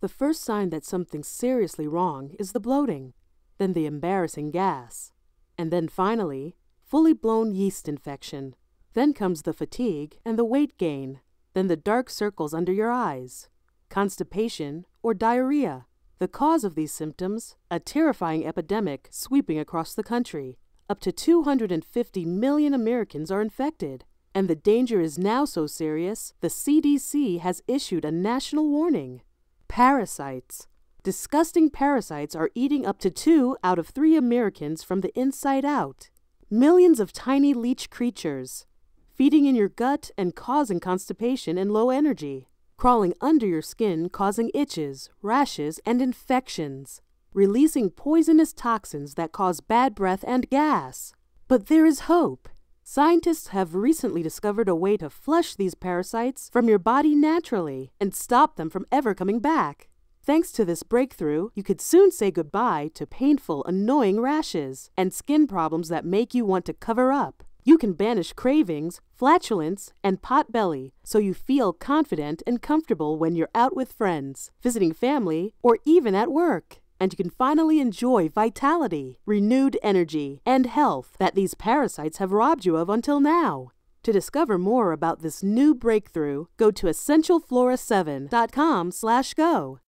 The first sign that something's seriously wrong is the bloating, then the embarrassing gas, and then finally, fully blown yeast infection. Then comes the fatigue and the weight gain, then the dark circles under your eyes, constipation, or diarrhea. The cause of these symptoms, a terrifying epidemic sweeping across the country. Up to 250 million Americans are infected, and the danger is now so serious, the CDC has issued a national warning. Parasites. Disgusting parasites are eating up to two out of three Americans from the inside out. Millions of tiny leech creatures, feeding in your gut and causing constipation and low energy, crawling under your skin, causing itches, rashes, and infections, releasing poisonous toxins that cause bad breath and gas. But there is hope. Scientists have recently discovered a way to flush these parasites from your body naturally and stop them from ever coming back. Thanks to this breakthrough, you could soon say goodbye to painful, annoying rashes and skin problems that make you want to cover up. You can banish cravings, flatulence, and pot belly so you feel confident and comfortable when you're out with friends, visiting family, or even at work and you can finally enjoy vitality, renewed energy, and health that these parasites have robbed you of until now. To discover more about this new breakthrough, go to essentialflora7.com/go.